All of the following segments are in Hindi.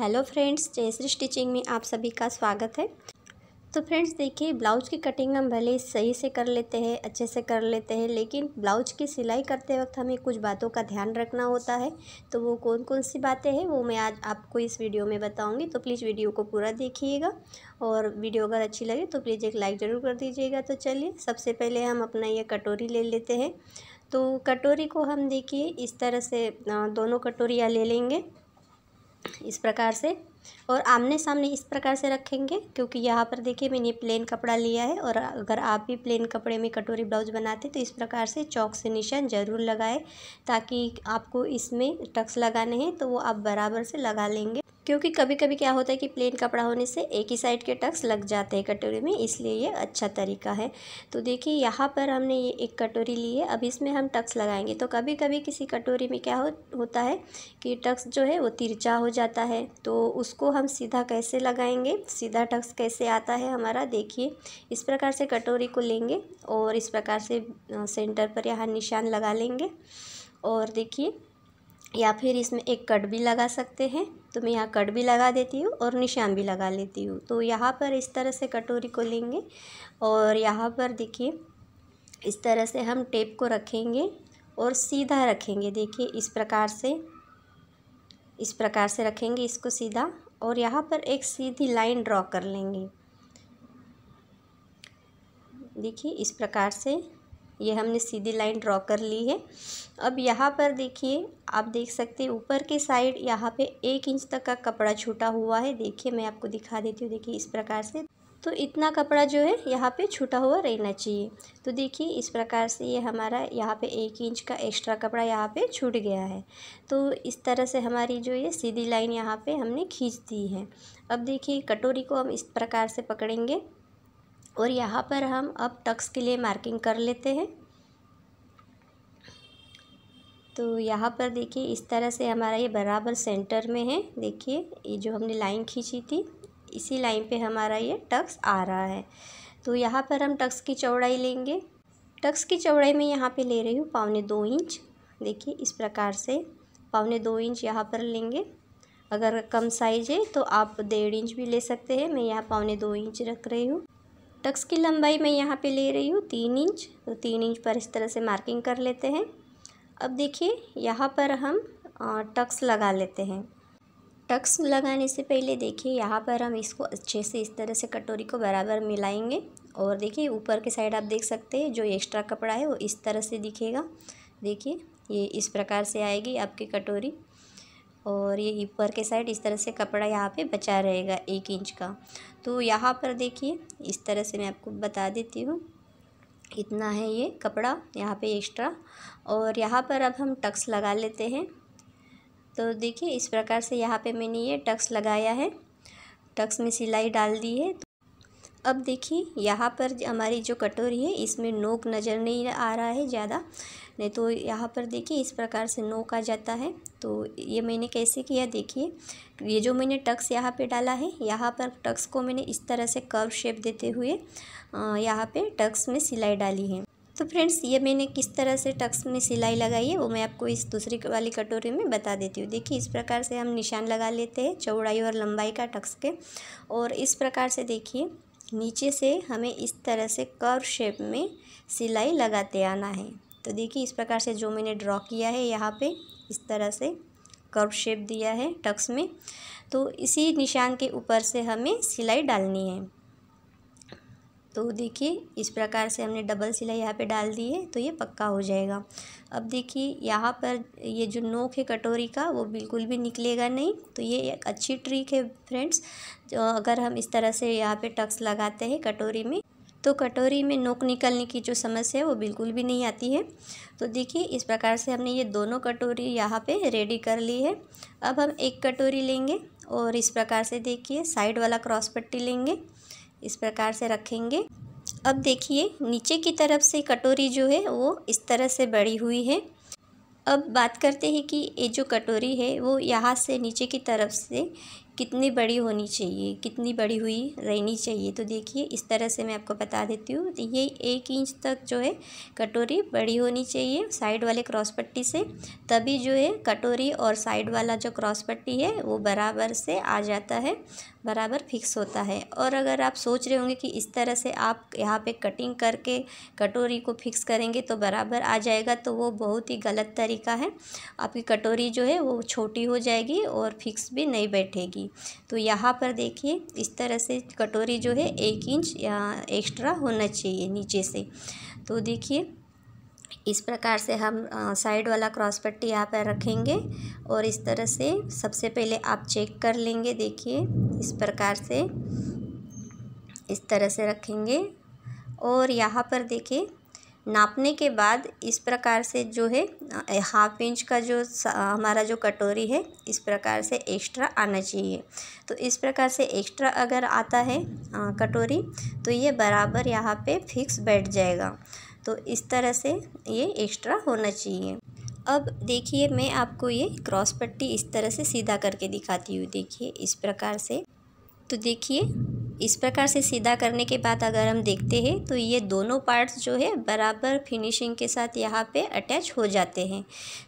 हेलो फ्रेंड्स जयश्री स्टिचिंग में आप सभी का स्वागत है तो फ्रेंड्स देखिए ब्लाउज की कटिंग हम भले सही से कर लेते हैं अच्छे से कर लेते हैं लेकिन ब्लाउज की सिलाई करते वक्त हमें कुछ बातों का ध्यान रखना होता है तो वो कौन कौन सी बातें हैं वो मैं आज आपको इस वीडियो में बताऊंगी तो प्लीज़ वीडियो को पूरा देखिएगा और वीडियो अगर अच्छी लगे तो प्लीज़ एक लाइक ज़रूर कर दीजिएगा तो चलिए सबसे पहले हम अपना ये कटोरी ले लेते हैं तो कटोरी को हम देखिए इस तरह से दोनों कटोरियाँ ले लेंगे इस प्रकार से और आमने सामने इस प्रकार से रखेंगे क्योंकि यहाँ पर देखिए मैंने प्लेन कपड़ा लिया है और अगर आप भी प्लेन कपड़े में कटोरी ब्लाउज बनाते तो इस प्रकार से चौक से निशान ज़रूर लगाएं ताकि आपको इसमें टक्स लगाने हैं तो वो आप बराबर से लगा लेंगे क्योंकि कभी कभी क्या होता है कि प्लेन कपड़ा होने से एक ही साइड के टक्स लग जाते हैं कटोरी में इसलिए ये अच्छा तरीका है तो देखिए यहाँ पर हमने ये एक कटोरी ली है अब इसमें हम टक्स लगाएंगे तो कभी कभी किसी कटोरी में क्या हो होता है कि टक्स जो है वो तिरछा हो जाता है तो उसको हम सीधा कैसे लगाएंगे सीधा टक्स कैसे आता है हमारा देखिए इस प्रकार से कटोरी को लेंगे और इस प्रकार से सेंटर पर यहाँ निशान लगा लेंगे और देखिए या फिर इसमें एक कट भी लगा सकते हैं तो मैं यहाँ कट भी लगा देती हूँ और निशान भी लगा लेती हूँ तो यहाँ पर इस तरह से कटोरी को लेंगे और यहाँ पर देखिए इस तरह से हम टेप को रखेंगे और सीधा रखेंगे देखिए इस प्रकार से इस प्रकार से रखेंगे इसको सीधा और यहाँ पर एक सीधी लाइन ड्रॉ कर लेंगे देखिए इस प्रकार से ये हमने सीधी लाइन ड्रॉ कर ली है अब यहाँ पर देखिए आप देख सकते हैं ऊपर के साइड यहाँ पे एक इंच तक का कपड़ा छूटा हुआ है देखिए मैं आपको दिखा देती हूँ देखिए इस प्रकार से तो इतना कपड़ा जो है यहाँ पे छूटा हुआ रहना चाहिए तो देखिए इस प्रकार से ये हमारा यहाँ पे एक इंच का एक्स्ट्रा कपड़ा यहाँ पे छूट गया है तो इस तरह से हमारी जो ये सीधी लाइन यहाँ पे हमने खींच दी है अब देखिए कटोरी को हम इस प्रकार से पकड़ेंगे और यहाँ पर हम अब टक्स के लिए मार्किंग कर लेते हैं तो यहाँ पर देखिए इस तरह से हमारा ये बराबर सेंटर में है देखिए ये जो हमने लाइन खींची थी इसी लाइन पे हमारा ये टक्स आ रहा है तो यहाँ पर हम टक्स की चौड़ाई लेंगे टक्स की चौड़ाई में यहाँ पे ले रही हूँ पौने दो इंच देखिए इस प्रकार से पौने दो इंच यहाँ पर लेंगे अगर कम साइज है तो आप डेढ़ इंच भी ले सकते हैं मैं यहाँ पौने दो इंच रख रही हूँ टक्स की लंबाई मैं यहाँ पे ले रही हूँ तीन इंच तो तीन इंच पर इस तरह से मार्किंग कर लेते हैं अब देखिए यहाँ पर हम टक्स लगा लेते हैं टक्स लगाने से पहले देखिए यहाँ पर हम इसको अच्छे से इस तरह से कटोरी को बराबर मिलाएंगे और देखिए ऊपर के साइड आप देख सकते हैं जो एक्स्ट्रा कपड़ा है वो इस तरह से दिखेगा देखिए ये इस प्रकार से आएगी आपकी कटोरी और ये ऊपर के साइड इस तरह से कपड़ा यहाँ पे बचा रहेगा एक इंच का तो यहाँ पर देखिए इस तरह से मैं आपको बता देती हूँ इतना है ये कपड़ा यहाँ पे एक्स्ट्रा और यहाँ पर अब हम टक्स लगा लेते हैं तो देखिए इस प्रकार से यहाँ पे मैंने ये टक्स लगाया है टक्स में सिलाई डाल दी है अब देखिए यहाँ पर हमारी जो कटोरी है इसमें नोक नज़र नहीं आ रहा है ज़्यादा नहीं तो यहाँ पर देखिए इस प्रकार से नोक आ जाता है तो ये मैंने कैसे किया देखिए ये जो मैंने टक्स यहाँ पे डाला है यहाँ पर टक्स को मैंने इस तरह से कर्व शेप देते हुए यहाँ पे टक्स में सिलाई डाली है तो फ्रेंड्स ये मैंने किस तरह से टक्स में सिलाई लगाई है वो मैं आपको इस दूसरी वाली कटोरी में बता देती हूँ देखिए इस प्रकार से हम निशान लगा लेते हैं चौड़ाई और लंबाई का टक्स के और इस प्रकार से देखिए नीचे से हमें इस तरह से कर्व शेप में सिलाई लगाते आना है तो देखिए इस प्रकार से जो मैंने ड्रॉ किया है यहाँ पे इस तरह से कर्व शेप दिया है टक्स में तो इसी निशान के ऊपर से हमें सिलाई डालनी है तो देखिए इस प्रकार से हमने डबल सिलाई यहाँ पे डाल दी है तो ये पक्का हो जाएगा अब देखिए यहाँ पर ये जो नोक है कटोरी का वो बिल्कुल भी निकलेगा नहीं तो ये एक अच्छी ट्रिक है फ्रेंड्स जो तो अगर हम इस तरह से यहाँ पे टक्स लगाते हैं कटोरी में तो कटोरी में नोक निकलने की जो समस्या है वो बिल्कुल भी नहीं आती है तो देखिए इस प्रकार से हमने ये दोनों कटोरी यहाँ पे रेडी कर ली है अब हम एक कटोरी लेंगे और इस प्रकार से देखिए साइड वाला क्रॉस पट्टी लेंगे इस प्रकार से रखेंगे अब देखिए नीचे की तरफ से कटोरी जो है वो इस तरह से बड़ी हुई है अब बात करते हैं कि ये जो कटोरी है वो यहाँ से नीचे की तरफ से कितनी बड़ी होनी चाहिए कितनी बड़ी हुई रहनी चाहिए तो देखिए इस तरह से मैं आपको बता देती हूँ तो ये एक इंच तक जो है कटोरी बड़ी होनी चाहिए साइड वाले क्रॉस पट्टी से तभी जो है कटोरी और साइड वाला जो क्रॉस पट्टी है वो बराबर से आ जाता है बराबर फिक्स होता है और अगर आप सोच रहे होंगे कि इस तरह से आप यहाँ पे कटिंग करके कटोरी को फिक्स करेंगे तो बराबर आ जाएगा तो वो बहुत ही गलत तरीका है आपकी कटोरी जो है वो छोटी हो जाएगी और फिक्स भी नहीं बैठेगी तो यहाँ पर देखिए इस तरह से कटोरी जो है एक इंच एक्स्ट्रा होना चाहिए नीचे से तो देखिए इस प्रकार से हम साइड वाला क्रॉस पट्टी यहाँ पर रखेंगे और इस तरह से सबसे पहले आप चेक कर लेंगे देखिए इस प्रकार से इस तरह से रखेंगे और यहाँ पर देखिए नापने के बाद इस प्रकार से जो है हाफ इंच का जो हमारा जो कटोरी है इस प्रकार से एक्स्ट्रा आना चाहिए तो इस प्रकार से एक्स्ट्रा अगर आता है आ, कटोरी तो ये बराबर यहाँ पे फिक्स बैठ जाएगा तो इस तरह से ये एक्स्ट्रा होना चाहिए अब देखिए मैं आपको ये क्रॉस पट्टी इस तरह से सीधा करके दिखाती हूँ देखिए इस प्रकार से तो देखिए इस प्रकार से सीधा करने के बाद अगर हम देखते हैं तो ये दोनों पार्ट्स जो है बराबर फिनिशिंग के साथ यहाँ पे अटैच हो जाते हैं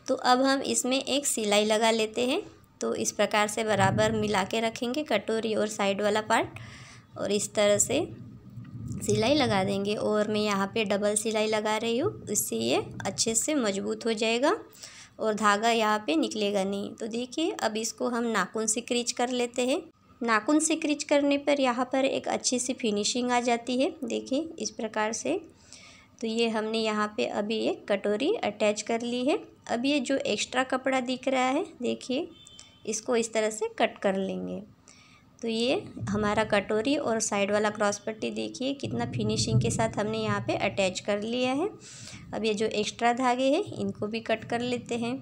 तो अब हम इसमें एक सिलाई लगा लेते हैं तो इस प्रकार से बराबर मिला के रखेंगे कटोरी और साइड वाला पार्ट और इस तरह से सिलाई लगा देंगे और मैं यहाँ पे डबल सिलाई लगा रही हूँ इससे ये अच्छे से मजबूत हो जाएगा और धागा यहाँ पे निकलेगा नहीं तो देखिए अब इसको हम नाखून से क्रीच कर लेते हैं नाखून से क्रीच करने पर यहाँ पर एक अच्छी सी फिनिशिंग आ जाती है देखिए इस प्रकार से तो ये हमने यहाँ पे अभी एक कटोरी अटैच कर ली है अब ये जो एक्स्ट्रा कपड़ा दिख रहा है देखिए इसको इस तरह से कट कर लेंगे तो ये हमारा कटोरी और साइड वाला क्रॉस पट्टी देखिए कितना फिनिशिंग के साथ हमने यहाँ पे अटैच कर लिया है अब ये जो एक्स्ट्रा धागे हैं इनको भी कट कर लेते हैं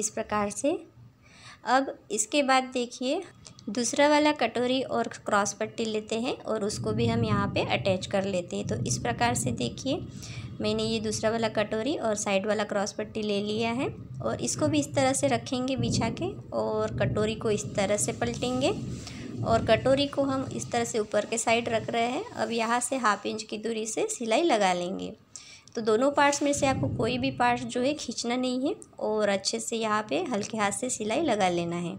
इस प्रकार से अब इसके बाद देखिए दूसरा वाला कटोरी और क्रॉस पट्टी लेते हैं और उसको भी हम यहाँ पे अटैच कर लेते हैं तो इस प्रकार से देखिए मैंने ये दूसरा वाला कटोरी और साइड वाला क्रॉस पट्टी ले लिया है और इसको भी इस तरह से रखेंगे बिछा के और कटोरी को इस तरह से पलटेंगे और कटोरी को हम इस तरह से ऊपर के साइड रख रहे हैं अब यहाँ से हाफ इंच की दूरी से सिलाई लगा लेंगे तो दोनों पार्ट्स में से आपको कोई भी पार्ट जो है खींचना नहीं है और अच्छे से यहाँ पे हल्के हाथ से सिलाई लगा लेना है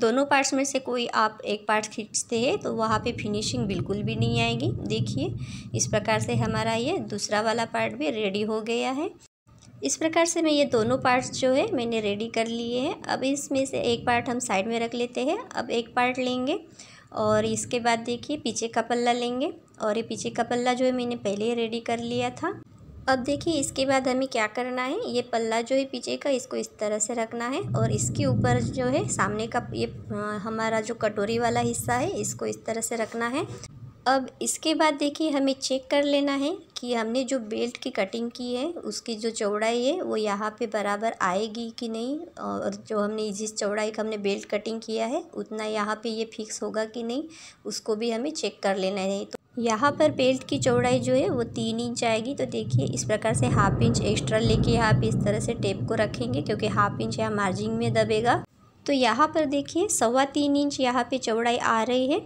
दोनों पार्ट्स में से कोई आप एक पार्ट खींचते हैं तो वहाँ पे फिनिशिंग बिल्कुल भी नहीं आएगी देखिए इस प्रकार से हमारा ये दूसरा वाला पार्ट भी रेडी हो गया है इस प्रकार से मैं ये दोनों पार्ट्स जो है मैंने रेडी कर लिए हैं अब इसमें से एक पार्ट हम साइड में रख लेते हैं अब एक पार्ट लेंगे और इसके बाद देखिए पीछे का पल्ला लेंगे और ये पीछे का पल्ला जो है मैंने पहले ही रेडी कर लिया था अब देखिए इसके बाद हमें क्या करना है ये पल्ला जो है पीछे का इसको इस तरह से रखना है और इसके ऊपर जो है सामने का ये हमारा जो कटोरी वाला हिस्सा है इसको इस तरह से रखना है अब इसके बाद देखिए हमें चेक कर लेना है कि हमने जो बेल्ट की कटिंग की है उसकी जो चौड़ाई है वो यहाँ पे बराबर आएगी कि नहीं और जो हमने जिस चौड़ाई का हमने बेल्ट कटिंग किया है उतना यहाँ पे ये फिक्स होगा कि नहीं उसको भी हमें चेक कर लेना है तो यहाँ पर बेल्ट की चौड़ाई जो है वो तीन इंच आएगी तो देखिए इस प्रकार से हाफ इंच एक्स्ट्रा लेके आप इस तरह से टेप को रखेंगे क्योंकि हाफ इंच यहाँ मार्जिंग में दबेगा तो यहाँ पर देखिए सवा तीन इंच यहाँ पे चौड़ाई आ रही है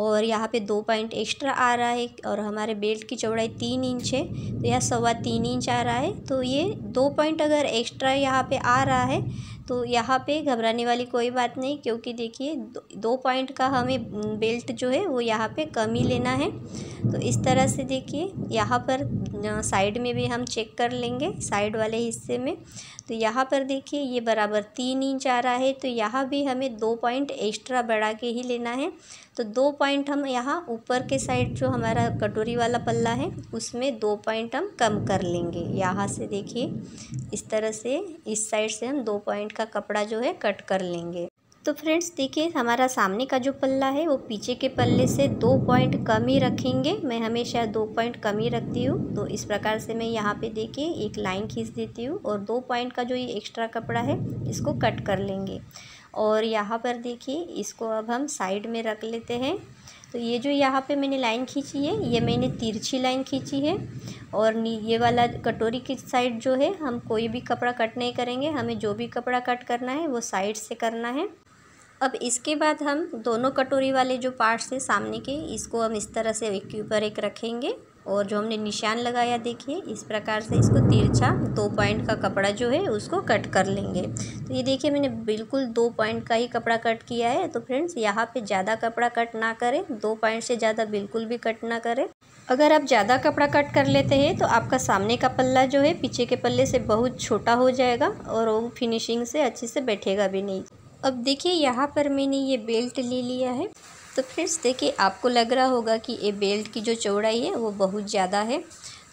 और यहाँ पे दो पॉइंट एक्स्ट्रा आ रहा है और हमारे बेल्ट की चौड़ाई तीन इंच है तो यह सवा तीन इंच आ रहा है तो ये दो पॉइंट अगर एक्स्ट्रा यहाँ पे आ रहा है तो यहाँ पे घबराने वाली कोई बात नहीं क्योंकि देखिए दो, दो पॉइंट का हमें बेल्ट जो है वो यहाँ पे कम ही लेना है तो इस तरह से देखिए यहाँ पर साइड में भी हम चेक कर लेंगे साइड वाले हिस्से में तो यहाँ पर देखिए ये बराबर तीन इंच आ रहा है तो यहाँ भी हमें दो पॉइंट एक्स्ट्रा बढ़ा के ही लेना है तो दो पॉइंट हम यहाँ ऊपर के साइड जो हमारा कटोरी वाला पल्ला है उसमें दो पॉइंट हम कम कर लेंगे यहाँ से देखिए इस तरह से इस साइड से हम दो पॉइंट का कपड़ा जो है कट कर लेंगे तो फ्रेंड्स देखिए हमारा सामने का जो पल्ला है वो पीछे के पल्ले से दो पॉइंट कम ही रखेंगे मैं हमेशा दो पॉइंट कम ही रखती हूँ तो इस प्रकार से मैं यहाँ पे देखिए एक लाइन खींच देती हूँ और दो पॉइंट का जो ये एक्स्ट्रा कपड़ा है इसको कट कर लेंगे और यहाँ पर देखिए इसको अब हम साइड में रख लेते हैं तो ये जो यहाँ पे मैंने लाइन खींची है ये मैंने तिरछी लाइन खींची है और ये वाला कटोरी की साइड जो है हम कोई भी कपड़ा कट नहीं करेंगे हमें जो भी कपड़ा कट करना है वो साइड से करना है अब इसके बाद हम दोनों कटोरी वाले जो पार्ट्स हैं सामने के इसको हम इस तरह से एक ऊपर एक रखेंगे और जो हमने निशान लगाया देखिए इस प्रकार से इसको तिरछा दो पॉइंट का कपड़ा जो है उसको कट कर लेंगे तो ये देखिए मैंने बिल्कुल दो पॉइंट का ही कपड़ा कट किया है तो फ्रेंड्स यहाँ पे ज़्यादा कपड़ा कट ना करें दो पॉइंट से ज़्यादा बिल्कुल भी कट ना करें अगर आप ज़्यादा कपड़ा कट कर लेते हैं तो आपका सामने का पल्ला जो है पीछे के पल्ले से बहुत छोटा हो जाएगा और वो फिनिशिंग से अच्छे से बैठेगा भी नहीं अब देखिए यहाँ पर मैंने ये बेल्ट ले लिया है तो फ्रेंड्स देखिए आपको लग रहा होगा कि ये बेल्ट की जो चौड़ाई है वो बहुत ज़्यादा है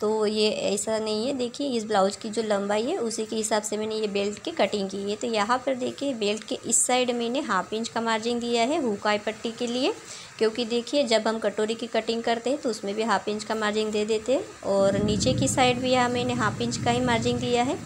तो ये ऐसा नहीं है देखिए इस ब्लाउज की जो लंबाई है उसी के हिसाब से मैंने ये बेल्ट की कटिंग की है तो यहाँ पर देखिए बेल्ट के इस साइड मैंने हाफ इंच का मार्जिन दिया है हुकाई पट्टी के लिए क्योंकि देखिए जब हम कटोरी की कटिंग करते हैं तो उसमें भी हाफ इंच का मार्जिन दे देते हैं और नीचे की साइड भी यहाँ मैंने हाफ इंच का ही मार्जिन दिया है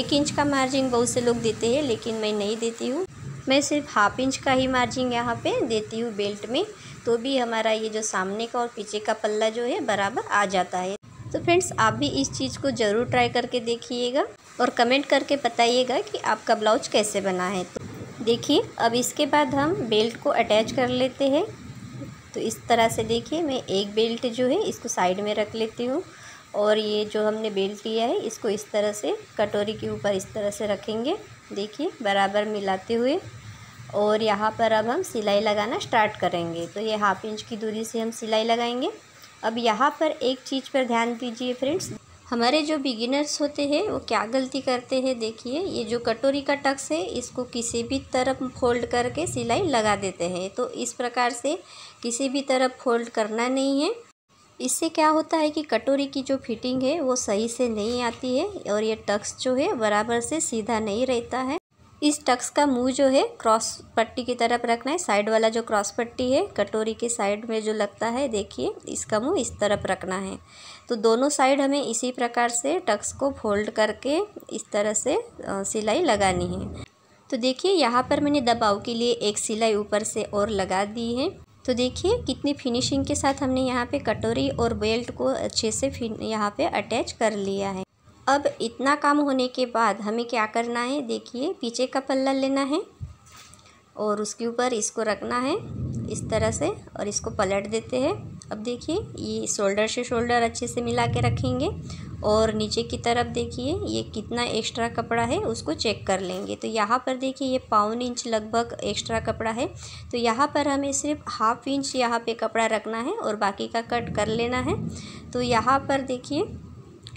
एक इंच का मार्जिन बहुत से लोग देते हैं लेकिन मैं नहीं देती हूँ मैं सिर्फ हाफ इंच का ही मार्जिन यहाँ पे देती हूँ बेल्ट में तो भी हमारा ये जो सामने का और पीछे का पल्ला जो है बराबर आ जाता है तो फ्रेंड्स आप भी इस चीज़ को ज़रूर ट्राई करके देखिएगा और कमेंट करके बताइएगा कि आपका ब्लाउज कैसे बना है तो देखिए अब इसके बाद हम बेल्ट को अटैच कर लेते हैं तो इस तरह से देखिए मैं एक बेल्ट जो है इसको साइड में रख लेती हूँ और ये जो हमने बेल्ट लिया है इसको इस तरह से कटोरी के ऊपर इस तरह से रखेंगे देखिए बराबर मिलाते हुए और यहाँ पर अब हम सिलाई लगाना स्टार्ट करेंगे तो ये हाफ इंच की दूरी से हम सिलाई लगाएंगे अब यहाँ पर एक चीज़ पर ध्यान दीजिए फ्रेंड्स हमारे जो बिगिनर्स होते हैं वो क्या गलती करते हैं देखिए ये जो कटोरी का टक्स है इसको किसी भी तरफ फोल्ड करके सिलाई लगा देते हैं तो इस प्रकार से किसी भी तरफ फोल्ड करना नहीं है इससे क्या होता है कि कटोरी की जो फिटिंग है वो सही से नहीं आती है और ये टक्स जो है बराबर से सीधा नहीं रहता है इस टक्स का मुंह जो है क्रॉस पट्टी की तरफ रखना है साइड वाला जो क्रॉस पट्टी है कटोरी के साइड में जो लगता है देखिए इसका मुंह इस तरफ रखना है तो दोनों साइड हमें इसी प्रकार से टक्स को फोल्ड करके इस तरह से सिलाई लगानी है तो देखिए यहाँ पर मैंने दबाव के लिए एक सिलाई ऊपर से और लगा दी है तो देखिए कितनी फिनिशिंग के साथ हमने यहाँ पे कटोरी और बेल्ट को अच्छे से फिन यहाँ पे अटैच कर लिया है अब इतना काम होने के बाद हमें क्या करना है देखिए पीछे का पल्ला लेना है और उसके ऊपर इसको रखना है इस तरह से और इसको पलट देते हैं अब देखिए ये शोल्डर से शोल्डर अच्छे से मिला के रखेंगे और नीचे की तरफ देखिए ये कितना एक्स्ट्रा कपड़ा है उसको चेक कर लेंगे तो यहाँ पर देखिए ये पाउन इंच लगभग एक्स्ट्रा कपड़ा है तो यहाँ पर हमें सिर्फ हाफ इंच यहाँ पे कपड़ा रखना है और बाकी का कट कर लेना है तो यहाँ पर देखिए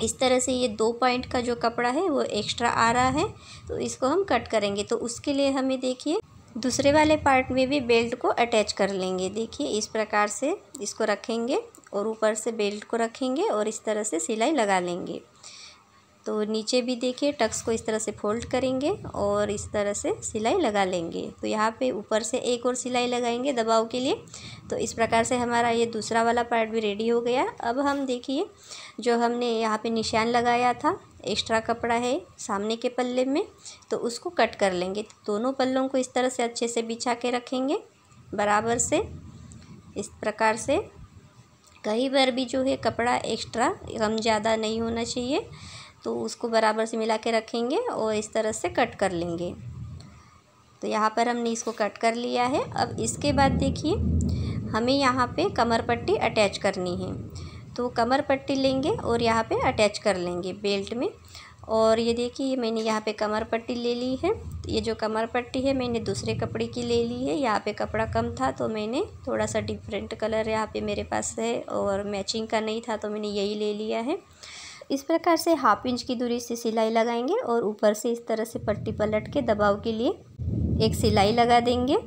इस तरह से ये दो पॉइंट का जो कपड़ा है वो एक्स्ट्रा आ रहा है तो इसको हम कट करेंगे तो उसके लिए हमें देखिए दूसरे वाले पार्ट में भी बेल्ट को अटैच कर लेंगे देखिए इस प्रकार से इसको रखेंगे और ऊपर से बेल्ट को रखेंगे और इस तरह से सिलाई लगा लेंगे तो नीचे भी देखिए टक्स को इस तरह से फोल्ड करेंगे और इस तरह से सिलाई लगा लेंगे तो यहाँ पे ऊपर से एक और सिलाई लगाएंगे दबाव के लिए तो इस प्रकार से हमारा ये दूसरा वाला पार्ट भी रेडी हो गया अब हम देखिए जो हमने यहाँ पे निशान लगाया था एक्स्ट्रा कपड़ा है सामने के पल्ले में तो उसको कट कर लेंगे तो दोनों पल्लों को इस तरह से अच्छे से बिछा के रखेंगे बराबर से इस प्रकार से कहीं पर भी जो है कपड़ा एक्स्ट्रा कम ज़्यादा नहीं होना चाहिए तो उसको बराबर से मिला के रखेंगे और इस तरह से कट कर लेंगे तो यहाँ पर हमने इसको कट कर लिया है अब इसके बाद देखिए हमें यहाँ पे कमर पट्टी अटैच करनी है तो कमर पट्टी लेंगे और यहाँ पे अटैच कर लेंगे बेल्ट में और ये देखिए मैंने यहाँ पे कमर पट्टी ले ली है ये जो कमर पट्टी है मैंने दूसरे कपड़े की ले ली है यहाँ पे कपड़ा कम था तो मैंने थोड़ा सा डिफरेंट कलर यहाँ पे मेरे पास है और मैचिंग का नहीं था तो मैंने यही ले लिया है इस प्रकार से हाफ इंच की दूरी से सिलाई लगाएंगे और ऊपर से इस तरह से पट्टी पलट के दबाव के लिए एक सिलाई लगा देंगे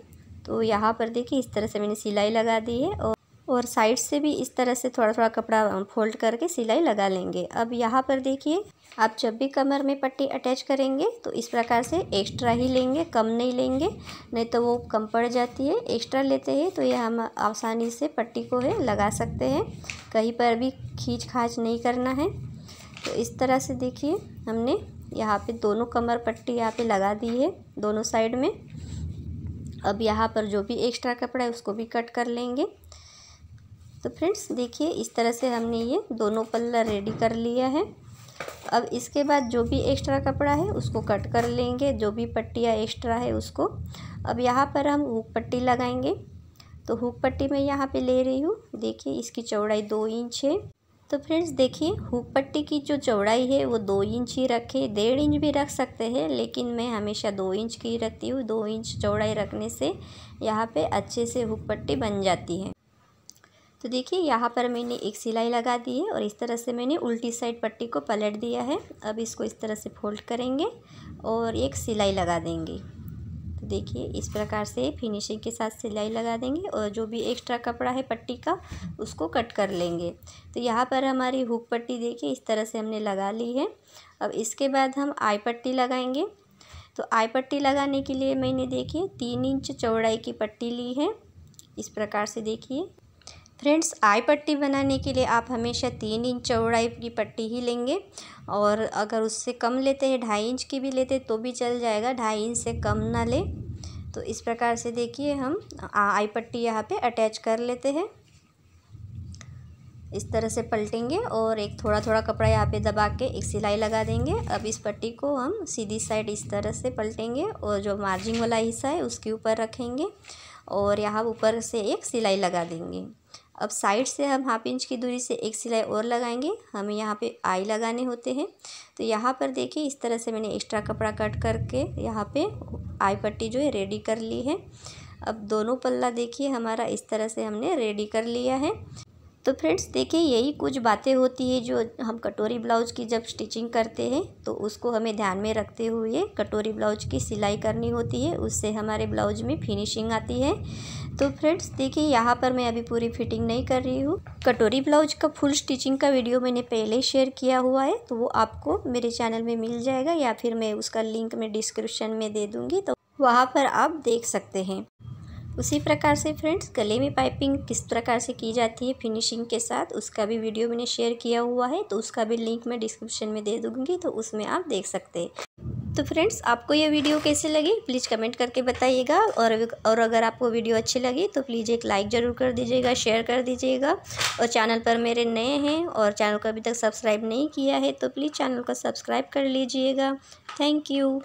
तो यहाँ पर देखिए इस तरह से मैंने सिलाई लगा दी है और और साइड से भी इस तरह से थोड़ा थोड़ा कपड़ा फोल्ड करके सिलाई लगा लेंगे अब यहाँ पर देखिए आप जब भी कमर में पट्टी अटैच करेंगे तो इस प्रकार से एक्स्ट्रा ही लेंगे कम नहीं लेंगे नहीं तो वो कम पड़ जाती है एक्स्ट्रा लेते हैं तो ये हम आसानी से पट्टी को है लगा सकते हैं कहीं पर भी खींच खाच नहीं करना है तो इस तरह से देखिए हमने यहाँ पे दोनों कमर पट्टी यहाँ पे लगा दी है दोनों साइड में अब यहाँ पर जो भी एक्स्ट्रा कपड़ा है उसको भी कट कर लेंगे तो फ्रेंड्स देखिए इस तरह से हमने ये दोनों पल्ला रेडी कर लिया है अब इसके बाद जो भी एक्स्ट्रा कपड़ा है उसको कट कर लेंगे जो भी पट्टियाँ एक्स्ट्रा है उसको अब यहाँ पर हम हुक पट्टी लगाएंगे तो हुक पट्टी मैं यहाँ पे ले रही हूँ देखिए इसकी चौड़ाई दो इंच है तो फ्रेंड्स देखिए हुक पट्टी की जो चौड़ाई है वो दो इंच ही रखें डेढ़ इंच भी रख सकते हैं लेकिन मैं हमेशा दो इंच की रखती हूँ दो इंच चौड़ाई रखने से यहाँ पर अच्छे से हुक पट्टी बन जाती है तो देखिए यहाँ पर मैंने एक सिलाई लगा दी है और इस तरह से मैंने उल्टी साइड पट्टी को पलट दिया है अब इसको इस तरह से फोल्ड करेंगे और एक सिलाई लगा देंगे तो देखिए इस प्रकार से फिनिशिंग के साथ सिलाई लगा देंगे और जो भी एक्स्ट्रा कपड़ा है पट्टी का उसको कट कर लेंगे तो यहाँ पर हमारी हुक पट्टी देखिए इस तरह से हमने लगा ली है अब इसके बाद हम आई पट्टी लगाएंगे तो आई पट्टी लगाने के लिए मैंने देखिए तीन इंच चौड़ाई की पट्टी ली है इस प्रकार से देखिए फ्रेंड्स आई पट्टी बनाने के लिए आप हमेशा तीन इंच चौड़ाई की पट्टी ही लेंगे और अगर उससे कम लेते हैं ढाई इंच की भी लेते तो भी चल जाएगा ढाई इंच से कम ना ले तो इस प्रकार से देखिए हम आई पट्टी यहाँ पे अटैच कर लेते हैं इस तरह से पलटेंगे और एक थोड़ा थोड़ा कपड़ा यहाँ पे दबा के एक सिलाई लगा देंगे अब इस पट्टी को हम सीधी साइड इस तरह से पलटेंगे और जो मार्जिंग वाला हिस्सा है उसके ऊपर रखेंगे और यहाँ ऊपर से एक सिलाई लगा देंगे अब साइड से हम हाफ इंच की दूरी से एक सिलाई और लगाएंगे हमें यहाँ पे आई लगाने होते हैं तो यहाँ पर देखिए इस तरह से मैंने एक्स्ट्रा कपड़ा कट करके यहाँ पे आई पट्टी जो है रेडी कर ली है अब दोनों पल्ला देखिए हमारा इस तरह से हमने रेडी कर लिया है तो फ्रेंड्स देखिए यही कुछ बातें होती है जो हम कटोरी ब्लाउज की जब स्टिचिंग करते हैं तो उसको हमें ध्यान में रखते हुए कटोरी ब्लाउज की सिलाई करनी होती है उससे हमारे ब्लाउज में फिनिशिंग आती है तो फ्रेंड्स देखिए यहाँ पर मैं अभी पूरी फिटिंग नहीं कर रही हूँ कटोरी ब्लाउज का फुल स्टिचिंग का वीडियो मैंने पहले शेयर किया हुआ है तो वो आपको मेरे चैनल में मिल जाएगा या फिर मैं उसका लिंक मैं डिस्क्रिप्शन में दे दूँगी तो वहाँ पर आप देख सकते हैं उसी प्रकार से फ्रेंड्स गले में पाइपिंग किस प्रकार से की जाती है फिनिशिंग के साथ उसका भी वीडियो मैंने शेयर किया हुआ है तो उसका भी लिंक मैं डिस्क्रिप्शन में दे दूँगी तो उसमें आप देख सकते हैं तो फ्रेंड्स आपको ये वीडियो कैसे लगी प्लीज़ कमेंट करके बताइएगा और और अगर आपको वीडियो अच्छी लगी तो प्लीज़ एक लाइक ज़रूर कर दीजिएगा शेयर कर दीजिएगा और चैनल पर मेरे नए हैं और चैनल को अभी तक सब्सक्राइब नहीं किया है तो प्लीज़ चैनल को सब्सक्राइब कर लीजिएगा थैंक यू